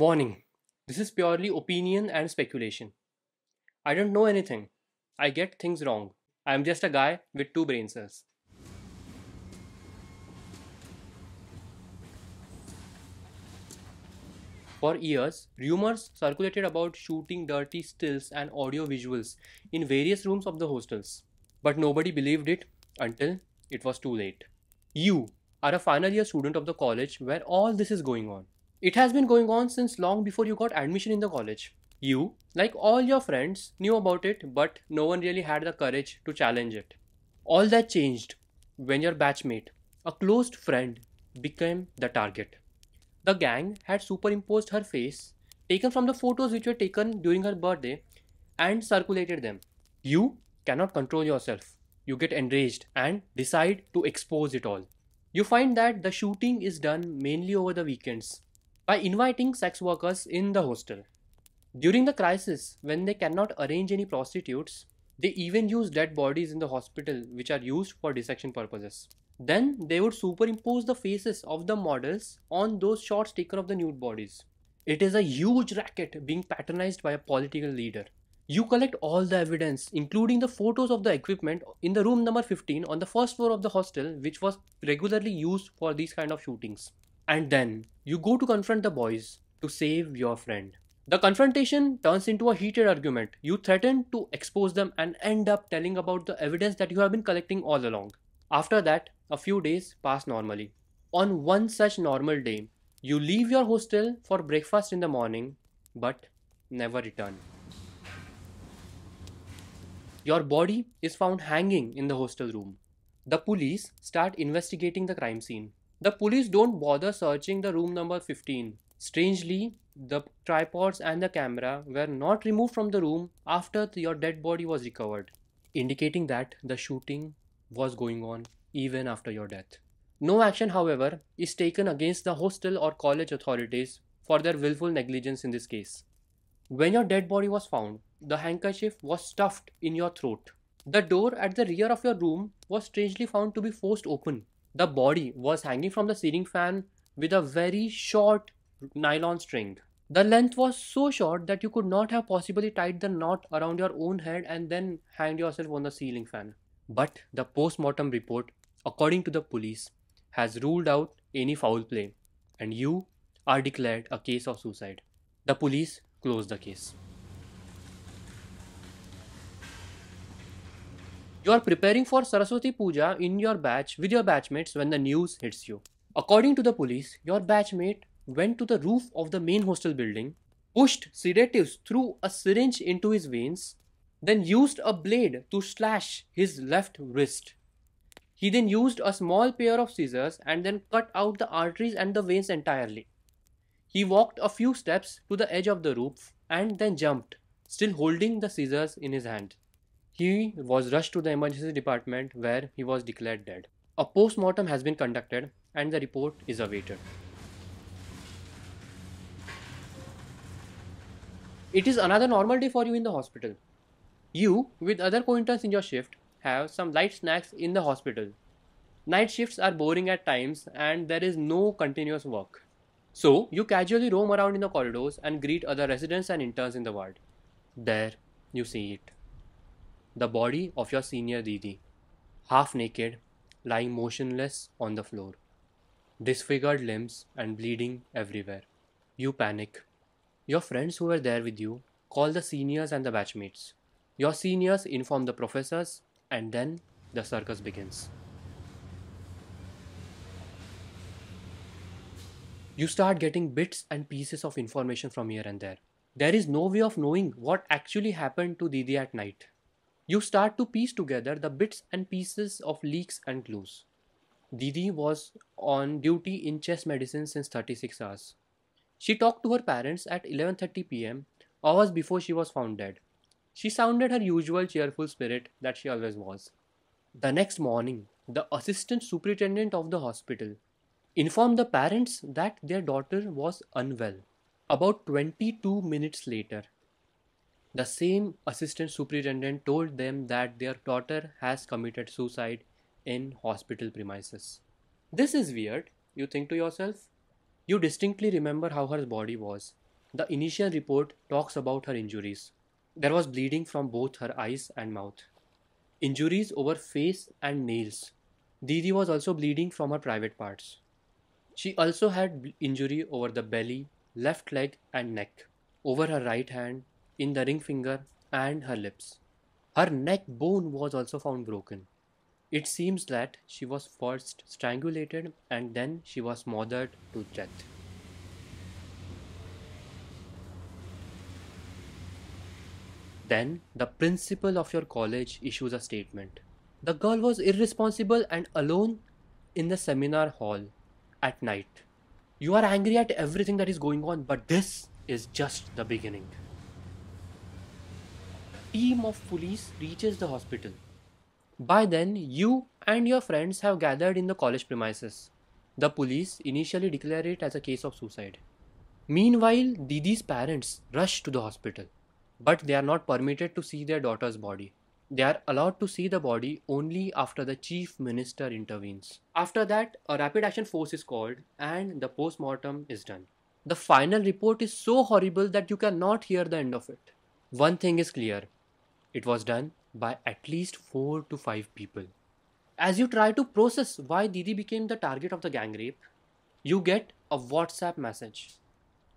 Warning This is purely opinion and speculation. I don't know anything. I get things wrong. I am just a guy with two brain cells. For years, rumors circulated about shooting dirty stills and audio visuals in various rooms of the hostels. But nobody believed it until it was too late. You are a final year student of the college where all this is going on. It has been going on since long before you got admission in the college. You, like all your friends, knew about it, but no one really had the courage to challenge it. All that changed when your batchmate, a close friend, became the target. The gang had superimposed her face, taken from the photos which were taken during her birthday, and circulated them. You cannot control yourself. You get enraged and decide to expose it all. You find that the shooting is done mainly over the weekends by inviting sex workers in the hostel. During the crisis, when they cannot arrange any prostitutes, they even use dead bodies in the hospital which are used for dissection purposes. Then they would superimpose the faces of the models on those shots taken of the nude bodies. It is a huge racket being patronized by a political leader. You collect all the evidence, including the photos of the equipment, in the room number 15 on the first floor of the hostel, which was regularly used for these kind of shootings. And then you go to confront the boys to save your friend. The confrontation turns into a heated argument. You threaten to expose them and end up telling about the evidence that you have been collecting all along. After that, a few days pass normally. On one such normal day, you leave your hostel for breakfast in the morning but never return. Your body is found hanging in the hostel room. The police start investigating the crime scene. The police don't bother searching the room number 15. Strangely, the tripods and the camera were not removed from the room after your dead body was recovered, indicating that the shooting was going on even after your death. No action, however, is taken against the hostel or college authorities for their willful negligence in this case. When your dead body was found, the handkerchief was stuffed in your throat. The door at the rear of your room was strangely found to be forced open, the body was hanging from the ceiling fan with a very short nylon string. The length was so short that you could not have possibly tied the knot around your own head and then hanged yourself on the ceiling fan. But the post mortem report, according to the police, has ruled out any foul play, and you are declared a case of suicide. The police closed the case. You are preparing for Saraswati Puja in your batch with your batchmates when the news hits you. According to the police, your batchmate went to the roof of the main hostel building, pushed sedatives through a syringe into his veins, then used a blade to slash his left wrist. He then used a small pair of scissors and then cut out the arteries and the veins entirely. He walked a few steps to the edge of the roof and then jumped, still holding the scissors in his hand. He was rushed to the emergency department where he was declared dead. A post mortem has been conducted and the report is awaited. It is another normal day for you in the hospital. You, with other co interns in your shift, have some light snacks in the hospital. Night shifts are boring at times and there is no continuous work. So, you casually roam around in the corridors and greet other residents and interns in the ward. There, you see it the body of your senior Didi, half naked, lying motionless on the floor, disfigured limbs and bleeding everywhere. You panic. Your friends who were there with you call the seniors and the batchmates. Your seniors inform the professors, and then the circus begins. You start getting bits and pieces of information from here and there. There is no way of knowing what actually happened to Didi at night. You start to piece together the bits and pieces of leaks and clues. Didi was on duty in chest medicine since 36 hours. She talked to her parents at 11:30 p.m., hours before she was found dead. She sounded her usual cheerful spirit that she always was. The next morning, the assistant superintendent of the hospital informed the parents that their daughter was unwell. About 22 minutes later, the same assistant superintendent told them that their daughter has committed suicide in hospital premises. This is weird, you think to yourself. You distinctly remember how her body was. The initial report talks about her injuries. There was bleeding from both her eyes and mouth. Injuries over face and nails. Didi was also bleeding from her private parts. She also had injury over the belly, left leg and neck, over her right hand, in the ring finger and her lips. Her neck bone was also found broken. It seems that she was first strangulated and then she was smothered to death. Then the principal of your college issues a statement. The girl was irresponsible and alone in the seminar hall at night. You are angry at everything that is going on, but this is just the beginning team of police reaches the hospital. By then, you and your friends have gathered in the college premises. The police initially declare it as a case of suicide. Meanwhile, Didi's parents rush to the hospital, but they are not permitted to see their daughter's body. They are allowed to see the body only after the chief minister intervenes. After that, a rapid action force is called and the post mortem is done. The final report is so horrible that you cannot hear the end of it. One thing is clear it was done by at least 4 to 5 people. As you try to process why Didi became the target of the gang rape, you get a WhatsApp message.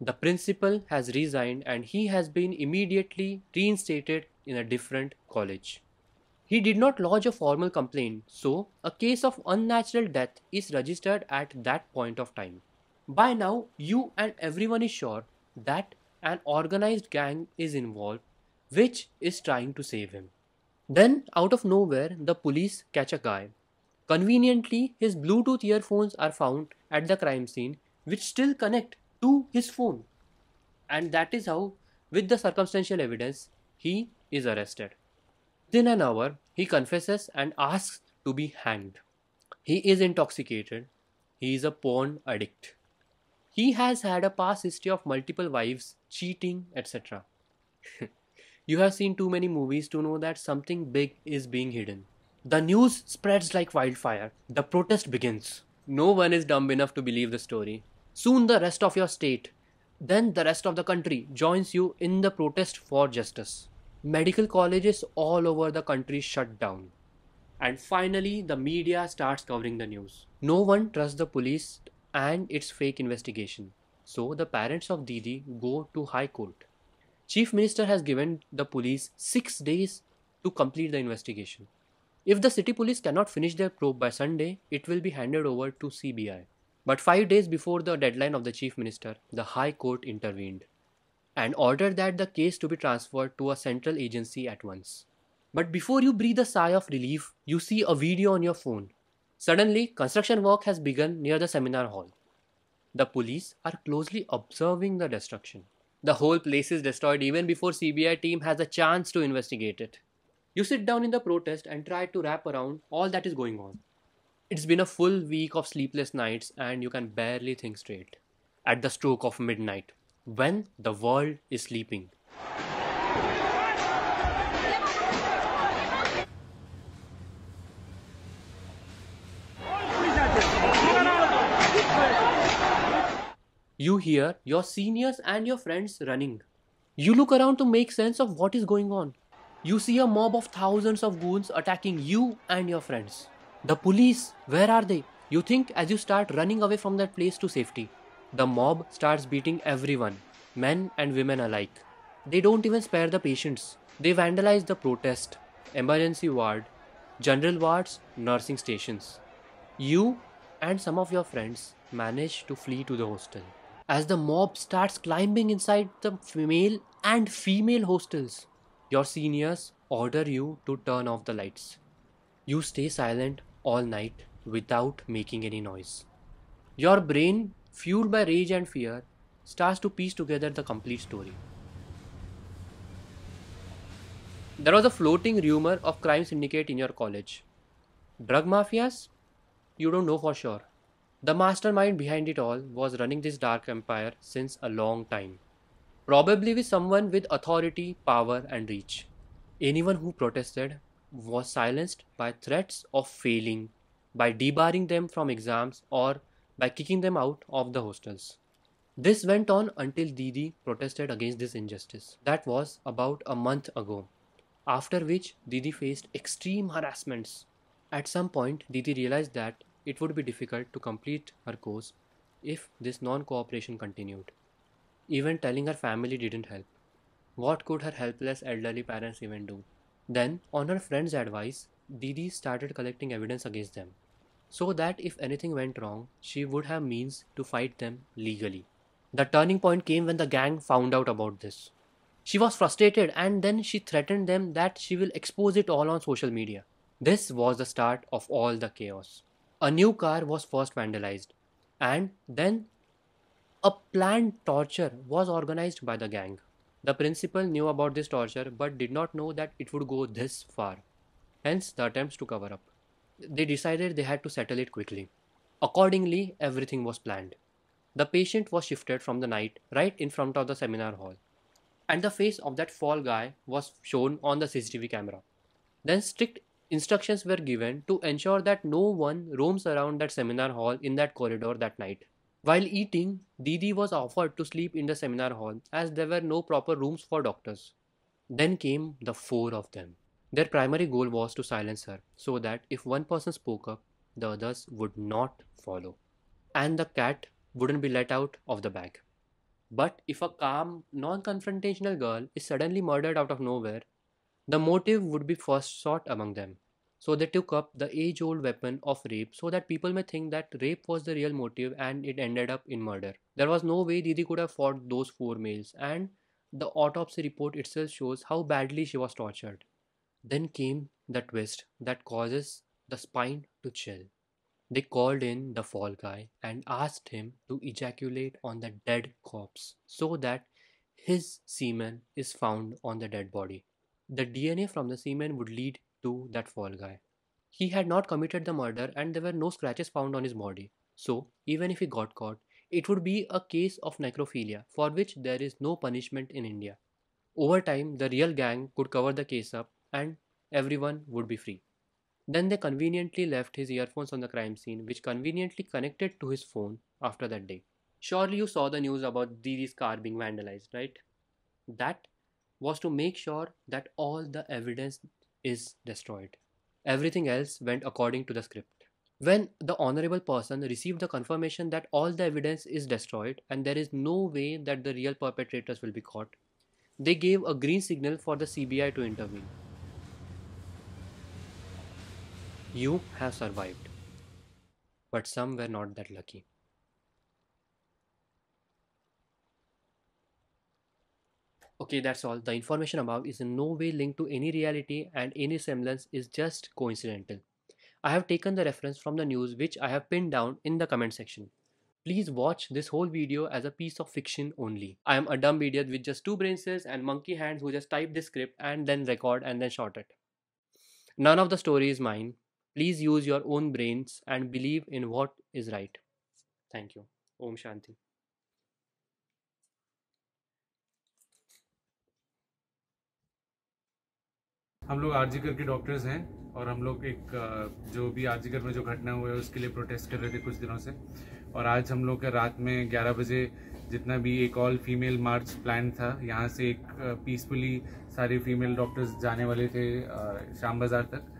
The principal has resigned and he has been immediately reinstated in a different college. He did not lodge a formal complaint, so a case of unnatural death is registered at that point of time. By now, you and everyone is sure that an organized gang is involved which is trying to save him. Then, out of nowhere, the police catch a guy. Conveniently, his Bluetooth earphones are found at the crime scene, which still connect to his phone. And that is how, with the circumstantial evidence, he is arrested. Within an hour, he confesses and asks to be hanged. He is intoxicated. He is a porn addict. He has had a past history of multiple wives, cheating, etc. You have seen too many movies to know that something big is being hidden. The news spreads like wildfire. The protest begins. No one is dumb enough to believe the story. Soon the rest of your state, then the rest of the country joins you in the protest for justice. Medical colleges all over the country shut down. And finally, the media starts covering the news. No one trusts the police and its fake investigation. So the parents of Didi go to High Court. Chief Minister has given the police 6 days to complete the investigation. If the city police cannot finish their probe by Sunday, it will be handed over to CBI. But 5 days before the deadline of the chief minister, the high court intervened and ordered that the case to be transferred to a central agency at once. But before you breathe a sigh of relief, you see a video on your phone. Suddenly, construction work has begun near the seminar hall. The police are closely observing the destruction. The whole place is destroyed even before CBI team has a chance to investigate it. You sit down in the protest and try to wrap around all that is going on. It's been a full week of sleepless nights and you can barely think straight. At the stroke of midnight, when the world is sleeping. You hear your seniors and your friends running. You look around to make sense of what is going on. You see a mob of thousands of goons attacking you and your friends. The police, where are they? You think as you start running away from that place to safety. The mob starts beating everyone, men and women alike. They don't even spare the patients. They vandalize the protest, emergency ward, general wards, nursing stations. You and some of your friends manage to flee to the hostel as the mob starts climbing inside the male and female hostels. Your seniors order you to turn off the lights. You stay silent all night without making any noise. Your brain, fueled by rage and fear, starts to piece together the complete story. There was a floating rumor of crime syndicate in your college. Drug mafias? You don't know for sure. The mastermind behind it all was running this dark empire since a long time. Probably with someone with authority, power, and reach. Anyone who protested was silenced by threats of failing, by debarring them from exams, or by kicking them out of the hostels. This went on until Didi protested against this injustice. That was about a month ago, after which Didi faced extreme harassments. At some point, Didi realized that it would be difficult to complete her course if this non cooperation continued. Even telling her family didn't help. What could her helpless elderly parents even do? Then, on her friend's advice, Didi started collecting evidence against them, so that if anything went wrong, she would have means to fight them legally. The turning point came when the gang found out about this. She was frustrated and then she threatened them that she will expose it all on social media. This was the start of all the chaos. A new car was first vandalized, and then a planned torture was organized by the gang. The principal knew about this torture but did not know that it would go this far. Hence, the attempts to cover up. They decided they had to settle it quickly. Accordingly, everything was planned. The patient was shifted from the night right in front of the seminar hall, and the face of that fall guy was shown on the CCTV camera. Then, strict instructions were given to ensure that no one roams around that seminar hall in that corridor that night. While eating, Didi was offered to sleep in the seminar hall as there were no proper rooms for doctors. Then came the four of them. Their primary goal was to silence her so that if one person spoke up, the others would not follow. And the cat wouldn't be let out of the bag. But if a calm, non confrontational girl is suddenly murdered out of nowhere, the motive would be first sought among them. So they took up the age old weapon of rape so that people may think that rape was the real motive and it ended up in murder. There was no way Didi could have fought those four males, and the autopsy report itself shows how badly she was tortured. Then came the twist that causes the spine to chill. They called in the fall guy and asked him to ejaculate on the dead corpse so that his semen is found on the dead body the DNA from the semen would lead to that fall guy. He had not committed the murder and there were no scratches found on his body. So, even if he got caught, it would be a case of necrophilia for which there is no punishment in India. Over time, the real gang could cover the case up and everyone would be free. Then they conveniently left his earphones on the crime scene, which conveniently connected to his phone after that day. Surely you saw the news about Diri's car being vandalized, right? That was to make sure that all the evidence is destroyed. Everything else went according to the script. When the honorable person received the confirmation that all the evidence is destroyed and there is no way that the real perpetrators will be caught, they gave a green signal for the CBI to intervene. You have survived. But some were not that lucky. Okay, that's all. The information above is in no way linked to any reality and any semblance is just coincidental. I have taken the reference from the news which I have pinned down in the comment section. Please watch this whole video as a piece of fiction only. I am a dumb idiot with just two brain cells and monkey hands who just type the script and then record and then shot it. None of the story is mine. Please use your own brains and believe in what is right. Thank you. Om Shanti. हम लोग आरजीकर के doctors हैं और हम लोग एक जो भी आरजीकर में जो घटना हुई है उसके लिए प्रोटेस्ट कर रहे थे कुछ दिनों से और आज हम लोग का रात में 11 बजे जितना भी एक ऑल फीमेल मार्च प्लान था यहाँ से एक पीसफुली सारे फीमेल डॉक्टर्स जाने वाले थे शाम बाज़ार तक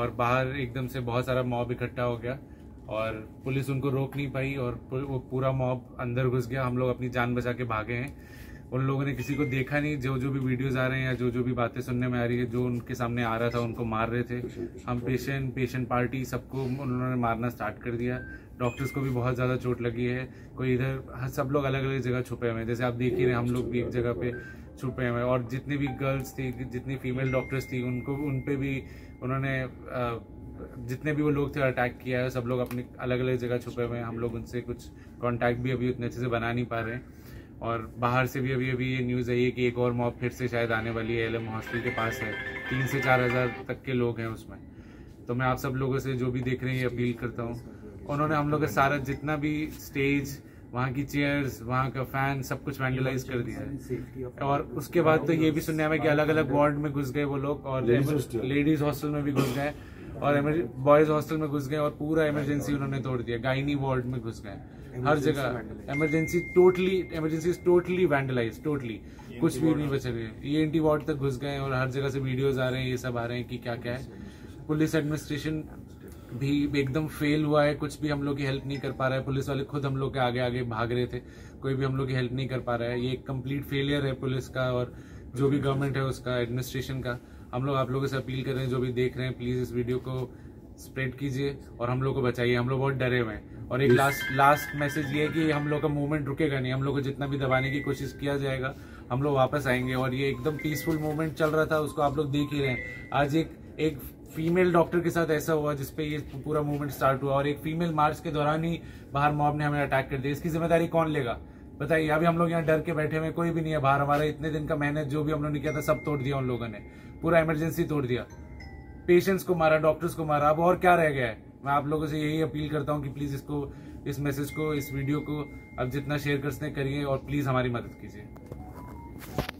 और बाहर एकदम से बहुत सारा मॉब इकट्ठा हो गया और पुलिस उनको रोक नहीं पाई और वो पूरा मॉब अंदर घुस गया हम लोग अपनी जान बचा के भागे हैं उन लोगों ने किसी को देखा नहीं जो जो भी वीडियोज आ रहे हैं या जो जो भी बातें सुनने में आ रही है जो उनके सामने आ रहा था उनको मार रहे थे हम पेशेंट पेशेंट पार्टी सबको उन्होंने मारना स्टार्ट कर दिया डॉक्टर्स को भी बहुत ज़्यादा चोट लगी है कोई इधर सब लोग अलग अलग जगह छुपे हुए हैं जैसे आप देख ही रहे हम लोग भी एक जगह पे छुपे हुए हैं और जितनी भी गर्ल्स थी जितनी फीमेल डॉक्टर्स थी उनको उन पर भी उन्होंने जितने भी वो लोग थे अटैक किया है सब लोग अपनी अलग अलग जगह छुपे हुए हैं हम लोग उनसे कुछ कॉन्टैक्ट भी अभी उतने अच्छे से बना नहीं पा रहे हैं और बाहर से भी अभी अभी ये न्यूज़ आई है कि एक और मॉब फिर से शायद आने वाली है एम हॉस्टल के पास है तीन से चार हज़ार तक के लोग हैं उसमें तो मैं आप सब लोगों से जो भी देख रहे हैं ये अपील करता हूँ उन्होंने हम लोग का सारा जितना भी स्टेज वहाँ की चेयर्स वहाँ का फैन सब कुछ वैंडलाइज कर दिया है और उसके बाद तो ये भी सुनने में कि अलग अलग वार्ड में घुस गए वो लोग और लेडीज हॉस्टल में भी घुस गए और बॉयज हॉस्टल में घुस गए और पूरा इमरजेंसी उन्होंने तोड़ दिया गाइनी वार्ड में घुस गए हर जगह emergency totally emergency totally vandalise totally कुछ भी नहीं बचा गया ये एंटी वार्ड तक घुस गए और हर जगह से वीडियोज आ रहे हैं ये सब आ रहे हैं कि क्या क्या है पुलिस एडमिनिस्ट्रेशन भी एकदम फेल हुआ है कुछ भी हम लोग की हेल्प नहीं कर पा रहा है पुलिस वाले खुद हम लोग के आगे आगे भाग रहे थे कोई भी हम लोग की हेल्प नहीं कर पा रहा है ये एक कंप्लीट फेलियर है पुलिस का और जो भी गवर्नमेंट है उसका एडमिनिस्ट्रेशन का हम लोग आप लोगों से अपील कर रहे हैं जो भी देख रहे हैं प्लीज़ इस वीडियो को स्प्रेड कीजिए और हम लोग को बचाइए हम लोग बहुत डरे हुए हैं और एक लास्ट लास्ट मैसेज ये है कि हम लोग का मूवमेंट रुकेगा नहीं हम लोग को जितना भी दबाने की कोशिश किया जाएगा हम लोग वापस आएंगे और ये एकदम पीसफुल मूवमेंट चल रहा था उसको आप लोग देख ही रहे हैं आज एक एक फीमेल डॉक्टर के साथ ऐसा हुआ जिसपे ये पूरा मूवमेंट स्टार्ट हुआ और एक फीमेल मार्च के दौरान ही बाहर मॉब ने हमें अटैक कर दिया इसकी जिम्मेदारी कौन लेगा बताइए अभी हम लोग यहाँ डर के बैठे हुए कोई भी नहीं है बाहर हमारा इतने दिन का मेहनत जो भी हम लोग ने किया था सब तोड़ दिया उन लोगों ने पूरा इमरजेंसी तोड़ दिया पेशेंट्स को मारा डॉक्टर्स को मारा अब और क्या रह गया है मैं आप लोगों से यही अपील करता हूँ कि प्लीज़ इसको इस मैसेज को इस वीडियो को अब जितना शेयर कर सकते करिए और प्लीज़ हमारी मदद कीजिए